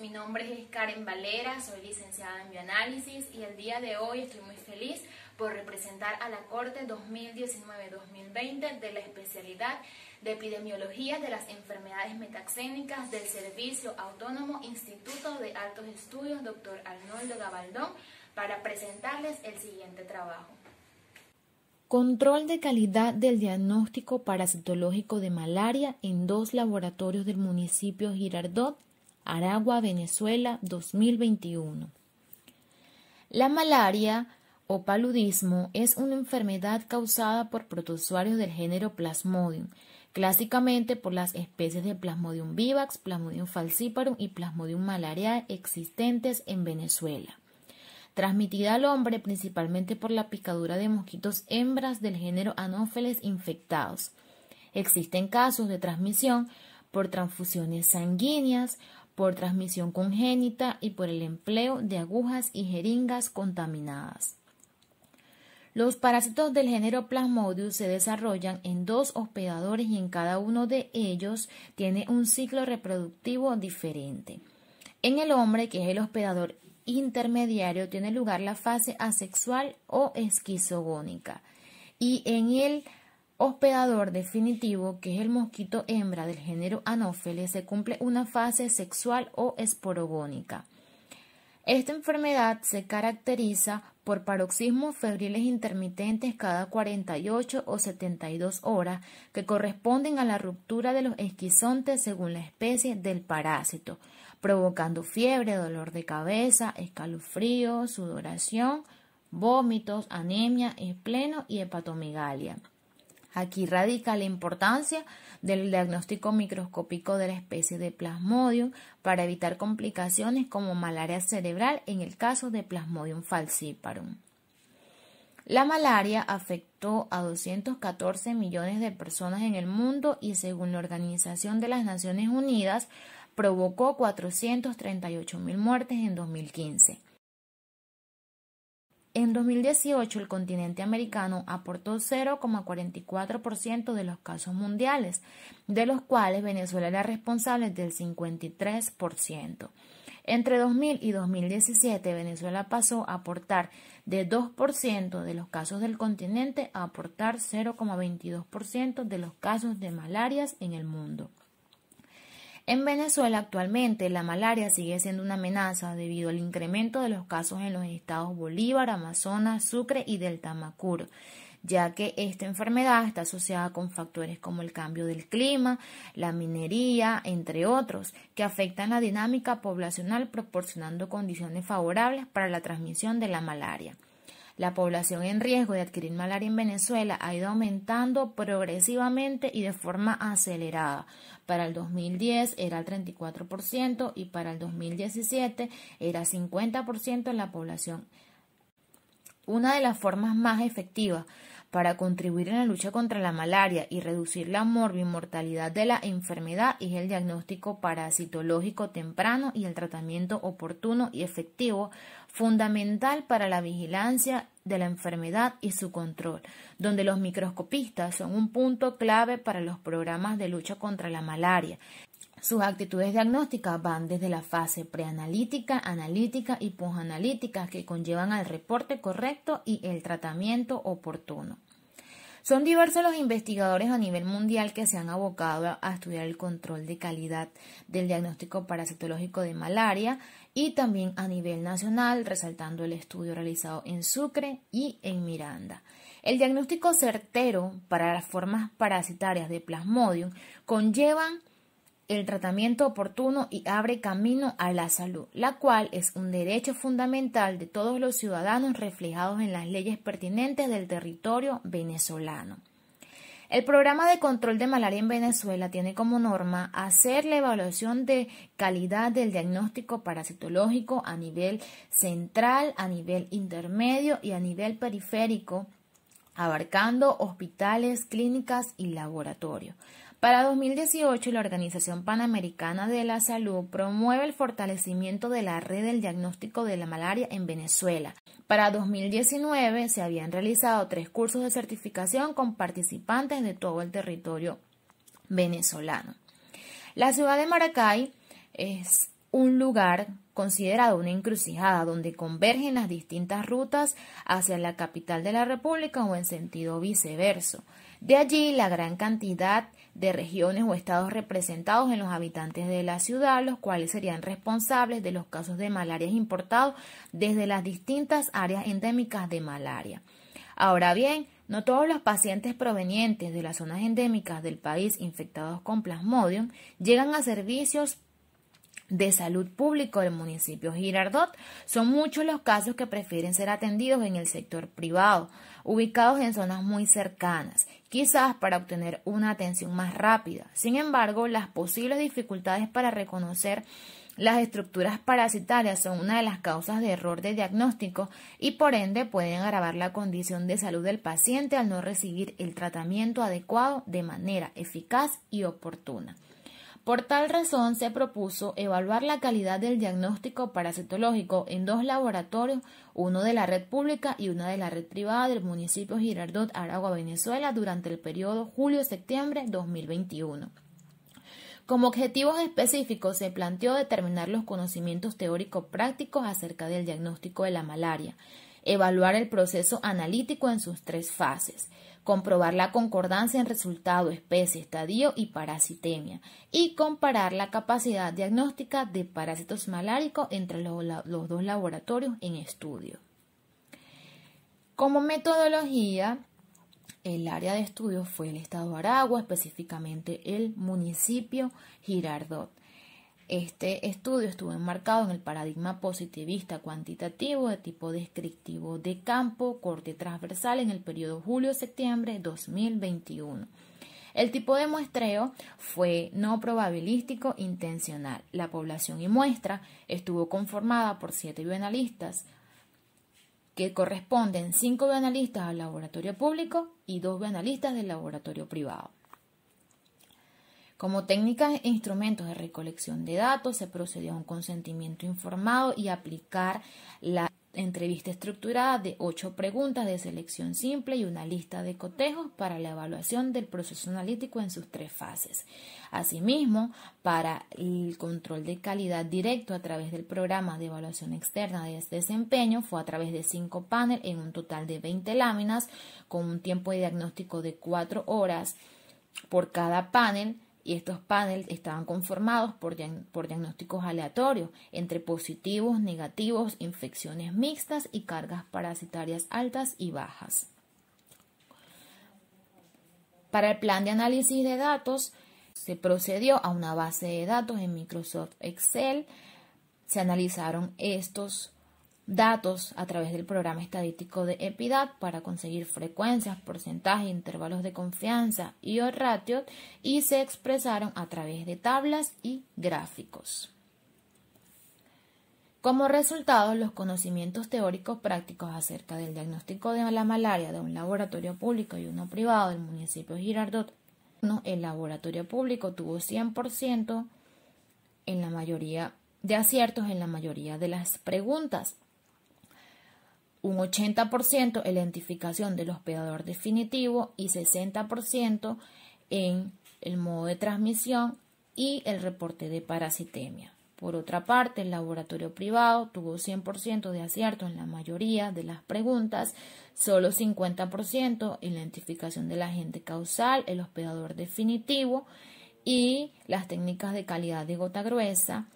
mi nombre es Karen Valera, soy licenciada en bioanálisis y el día de hoy estoy muy feliz por representar a la Corte 2019-2020 de la especialidad de epidemiología de las enfermedades metaxénicas del Servicio Autónomo Instituto de Altos Estudios doctor Arnoldo Gabaldón para presentarles el siguiente trabajo. Control de calidad del diagnóstico parasitológico de malaria en dos laboratorios del municipio Girardot Aragua, Venezuela, 2021. La malaria o paludismo es una enfermedad causada por protozoarios del género Plasmodium, clásicamente por las especies de Plasmodium vivax, Plasmodium falciparum y Plasmodium malariae existentes en Venezuela. Transmitida al hombre principalmente por la picadura de mosquitos hembras del género Anófeles infectados. Existen casos de transmisión por transfusiones sanguíneas por transmisión congénita y por el empleo de agujas y jeringas contaminadas. Los parásitos del género Plasmodium se desarrollan en dos hospedadores y en cada uno de ellos tiene un ciclo reproductivo diferente. En el hombre, que es el hospedador intermediario, tiene lugar la fase asexual o esquizogónica y en el hospedador definitivo, que es el mosquito hembra del género Anopheles, se cumple una fase sexual o esporogónica. Esta enfermedad se caracteriza por paroxismos febriles intermitentes cada 48 o 72 horas que corresponden a la ruptura de los esquizontes según la especie del parásito, provocando fiebre, dolor de cabeza, escalofrío, sudoración, vómitos, anemia, espleno y hepatomegalia. Aquí radica la importancia del diagnóstico microscópico de la especie de Plasmodium para evitar complicaciones como malaria cerebral en el caso de Plasmodium falciparum. La malaria afectó a 214 millones de personas en el mundo y según la Organización de las Naciones Unidas provocó 438 mil muertes en 2015. En 2018 el continente americano aportó 0,44% de los casos mundiales, de los cuales Venezuela era responsable del 53%. Entre 2000 y 2017 Venezuela pasó a aportar de 2% de los casos del continente a aportar 0,22% de los casos de malarias en el mundo. En Venezuela actualmente la malaria sigue siendo una amenaza debido al incremento de los casos en los estados Bolívar, Amazonas, Sucre y Delta Tamacuro ya que esta enfermedad está asociada con factores como el cambio del clima, la minería, entre otros, que afectan la dinámica poblacional proporcionando condiciones favorables para la transmisión de la malaria. La población en riesgo de adquirir malaria en Venezuela ha ido aumentando progresivamente y de forma acelerada. Para el 2010 era el 34% y para el 2017 era 50% en la población. Una de las formas más efectivas para contribuir en la lucha contra la malaria y reducir la mortalidad de la enfermedad es el diagnóstico parasitológico temprano y el tratamiento oportuno y efectivo, fundamental para la vigilancia de la enfermedad y su control, donde los microscopistas son un punto clave para los programas de lucha contra la malaria. Sus actitudes diagnósticas van desde la fase preanalítica, analítica y posanalítica que conllevan al reporte correcto y el tratamiento oportuno. Son diversos los investigadores a nivel mundial que se han abocado a estudiar el control de calidad del diagnóstico parasitológico de malaria y también a nivel nacional, resaltando el estudio realizado en Sucre y en Miranda. El diagnóstico certero para las formas parasitarias de Plasmodium conllevan el tratamiento oportuno y abre camino a la salud, la cual es un derecho fundamental de todos los ciudadanos reflejados en las leyes pertinentes del territorio venezolano. El programa de control de malaria en Venezuela tiene como norma hacer la evaluación de calidad del diagnóstico parasitológico a nivel central, a nivel intermedio y a nivel periférico, abarcando hospitales, clínicas y laboratorios. Para 2018, la Organización Panamericana de la Salud promueve el fortalecimiento de la red del diagnóstico de la malaria en Venezuela. Para 2019 se habían realizado tres cursos de certificación con participantes de todo el territorio venezolano. La ciudad de Maracay es un lugar considerado una encrucijada donde convergen las distintas rutas hacia la capital de la República o en sentido viceverso. De allí la gran cantidad de regiones o estados representados en los habitantes de la ciudad, los cuales serían responsables de los casos de malaria importados desde las distintas áreas endémicas de malaria. Ahora bien, no todos los pacientes provenientes de las zonas endémicas del país infectados con Plasmodium llegan a servicios de salud público del municipio Girardot. Son muchos los casos que prefieren ser atendidos en el sector privado, ubicados en zonas muy cercanas, quizás para obtener una atención más rápida. Sin embargo, las posibles dificultades para reconocer las estructuras parasitarias son una de las causas de error de diagnóstico y por ende pueden agravar la condición de salud del paciente al no recibir el tratamiento adecuado de manera eficaz y oportuna. Por tal razón, se propuso evaluar la calidad del diagnóstico parasitológico en dos laboratorios, uno de la red pública y uno de la red privada del municipio Girardot, Aragua, Venezuela, durante el periodo julio-septiembre 2021. Como objetivos específicos se planteó determinar los conocimientos teórico-prácticos acerca del diagnóstico de la malaria, evaluar el proceso analítico en sus tres fases, comprobar la concordancia en resultado, especie, estadio y parasitemia, y comparar la capacidad diagnóstica de parásitos maláricos entre los, dos laboratorios en estudio. Como metodología, el área de estudio fue el estado de Aragua, específicamente el municipio Girardot. Este estudio estuvo enmarcado en el paradigma positivista cuantitativo de tipo descriptivo de campo, corte transversal en el periodo julio-septiembre 2021. El tipo de muestreo fue no probabilístico intencional. La población y muestra estuvo conformada por siete bioanalistas, que corresponden cinco bioanalistas al laboratorio público y dos bioanalistas del laboratorio privado. Como técnicas e instrumentos de recolección de datos, se procedió a un consentimiento informado y aplicar la entrevista estructurada de ocho preguntas de selección simple y una lista de cotejos para la evaluación del proceso analítico en sus tres fases. Asimismo, para el control de calidad directo a través del programa de evaluación externa de desempeño fue a través de cinco paneles en un total de 20 láminas con un tiempo de diagnóstico de cuatro horas por cada panel y estos paneles estaban conformados por, por, diagnósticos aleatorios entre positivos, negativos, infecciones mixtas y cargas parasitarias altas y bajas. Para el plan de análisis de datos se procedió a una base de datos en Microsoft Excel. Se analizaron estos datos a través del programa estadístico de EPIDAT para conseguir frecuencias, porcentajes, intervalos de confianza y o ratios y se expresaron a través de tablas y gráficos. Como resultado, los conocimientos teóricos prácticos acerca del diagnóstico de la malaria de un laboratorio público y uno privado del municipio de Girardot, el laboratorio público tuvo 100% en la mayoría de aciertos en la mayoría de las preguntas un 80% en la identificación del hospedador definitivo y 60% en el modo de transmisión y el reporte de parasitemia. Por otra parte, el laboratorio privado tuvo 100% de acierto en la mayoría de las preguntas, solo 50% en la identificación del agente causal, el hospedador definitivo y las técnicas de calidad de gota gruesa,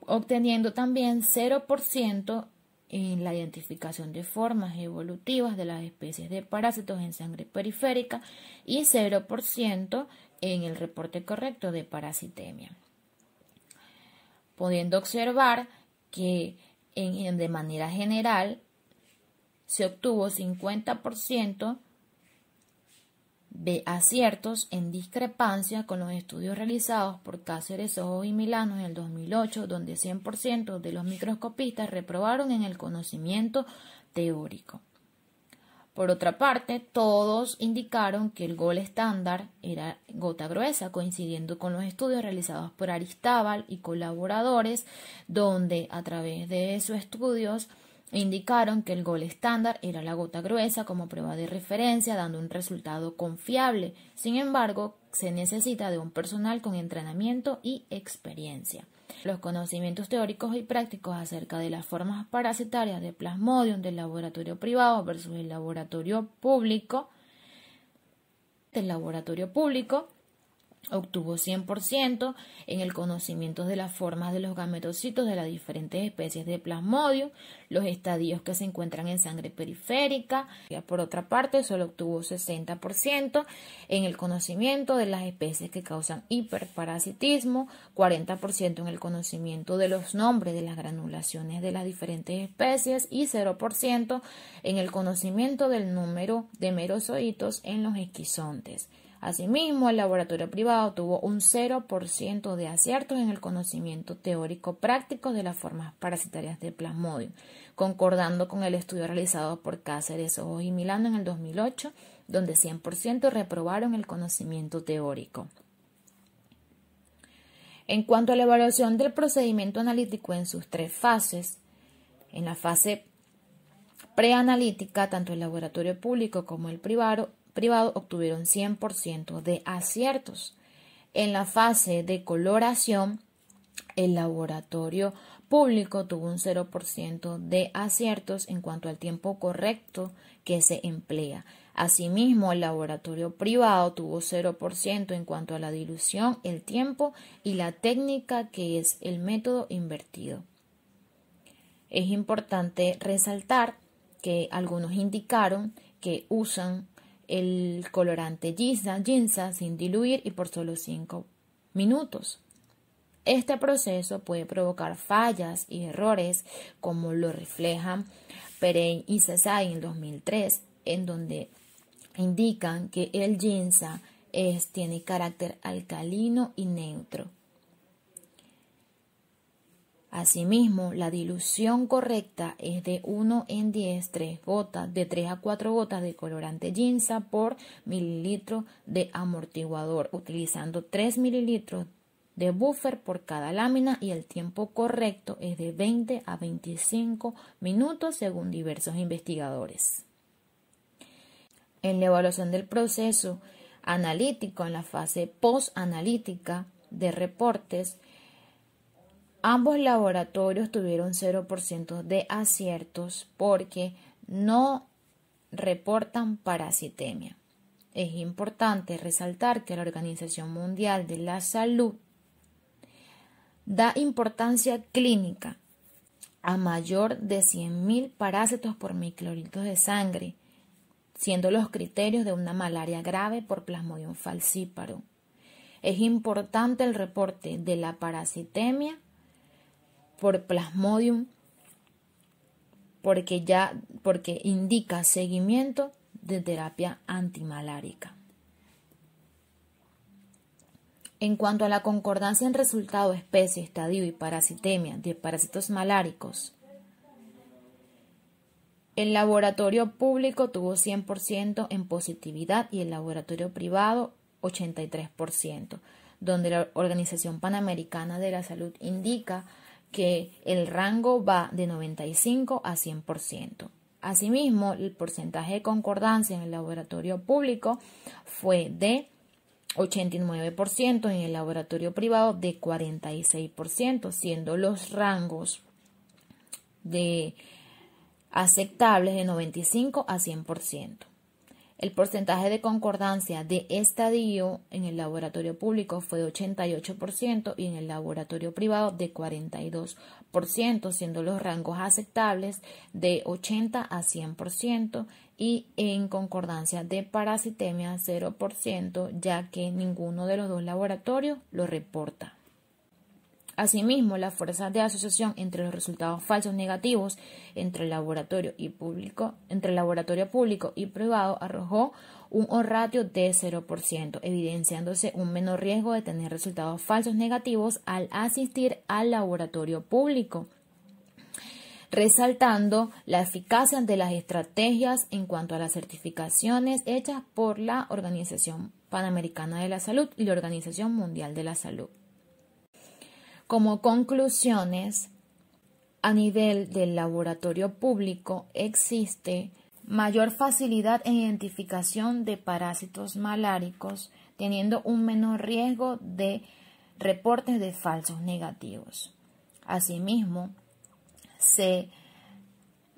obteniendo también 0% en la identificación de formas evolutivas de las especies de parásitos en sangre periférica y 0% en el reporte correcto de parasitemia. Pudiendo observar que de manera general se obtuvo 50% ve aciertos en discrepancia con los estudios realizados por Cáceres, Ojo y Milano en el 2008, donde 100% de los microscopistas reprobaron en el conocimiento teórico. Por otra parte, todos indicaron que el gol estándar era gota gruesa, coincidiendo con los estudios realizados por Aristábal y colaboradores, donde a través de sus estudios e indicaron que el gol estándar era la gota gruesa como prueba de referencia, dando un resultado confiable. Sin embargo, se necesita de un personal con entrenamiento y experiencia. Los conocimientos teóricos y prácticos acerca de las formas parasitarias de plasmodium del laboratorio privado versus el laboratorio público, del laboratorio público, Obtuvo 100% en el conocimiento de las formas de los gametocitos de las diferentes especies de plasmodio, los estadios que se encuentran en sangre periférica. Por otra parte, solo obtuvo 60% en el conocimiento de las especies que causan hiperparasitismo, 40% en el conocimiento de los nombres de las granulaciones de las diferentes especies y 0% en el conocimiento del número de merozoitos en los esquizontes. Asimismo, el laboratorio privado tuvo un 0% de aciertos en el conocimiento teórico práctico de las formas parasitarias de plasmodium, concordando con el estudio realizado por Cáceres, Ojo y Milano en el 2008, donde 100% reprobaron el conocimiento teórico. En cuanto a la evaluación del procedimiento analítico en sus tres fases, en la fase preanalítica, tanto el laboratorio público como el privado privado obtuvieron 100% de aciertos. En la fase de coloración, el laboratorio público tuvo un 0% de aciertos en cuanto al tiempo correcto que se emplea. Asimismo, el laboratorio privado tuvo 0% en cuanto a la dilución, el tiempo y la técnica que es el método invertido. Es importante resaltar que algunos indicaron que usan el colorante ginseng Ginza sin diluir y por solo 5 minutos. Este proceso puede provocar fallas y errores, como lo reflejan Peren y Cesai en 2003, en donde indican que el Ginza es, tiene carácter alcalino y neutro. Asimismo, la dilución correcta es de 1 en 10, 3 gotas, de 3 a 4 gotas de colorante ginsa por mililitro de amortiguador, utilizando 3 mililitros de buffer por cada lámina y el tiempo correcto es de 20 a 25 minutos según diversos investigadores. En la evaluación del proceso analítico en la fase post-analítica de reportes, Ambos laboratorios tuvieron 0% de aciertos porque no reportan parasitemia. Es importante resaltar que la Organización Mundial de la Salud da importancia clínica a mayor de 100.000 parásitos por micloritos de sangre, siendo los criterios de una malaria grave por plasmodium falciparum. Es importante el reporte de la parasitemia por Plasmodium porque ya porque indica seguimiento de terapia antimalárica. En cuanto a la concordancia en resultado especie, estadio y parasitemia de parásitos maláricos, el laboratorio público tuvo 100% en positividad y el laboratorio privado 83%, donde la Organización Panamericana de la Salud indica que el rango va de 95 a 100%. Asimismo, el porcentaje de concordancia en el laboratorio público fue de 89% en el laboratorio privado de 46%, siendo los rangos de aceptables de 95 a 100%. El porcentaje de concordancia de estadio en el laboratorio público fue de 88% y en el laboratorio privado de 42%, siendo los rangos aceptables de 80 a 100% y en concordancia de parasitemia 0%, ya que ninguno de los dos laboratorios lo reporta. Asimismo, las fuerzas de asociación entre los resultados falsos negativos entre el laboratorio y público, entre laboratorio público y privado arrojó un ratio de 0%, evidenciándose un menor riesgo de tener resultados falsos negativos al asistir al laboratorio público resaltando la eficacia de las estrategias en cuanto a las certificaciones hechas por la Organización Panamericana de la Salud y la Organización Mundial de la Salud. Como conclusiones, a nivel del laboratorio público existe mayor facilidad en identificación de parásitos maláricos, teniendo un menor riesgo de reportes de falsos negativos. Asimismo, se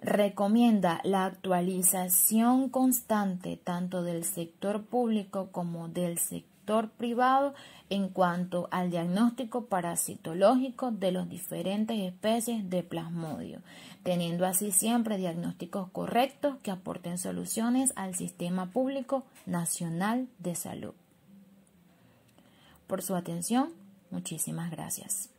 recomienda la actualización constante tanto del sector público como del sector privado en cuanto al diagnóstico parasitológico de las diferentes especies de plasmodio, teniendo así siempre diagnósticos correctos que aporten soluciones al sistema público nacional de salud. Por su atención, muchísimas gracias.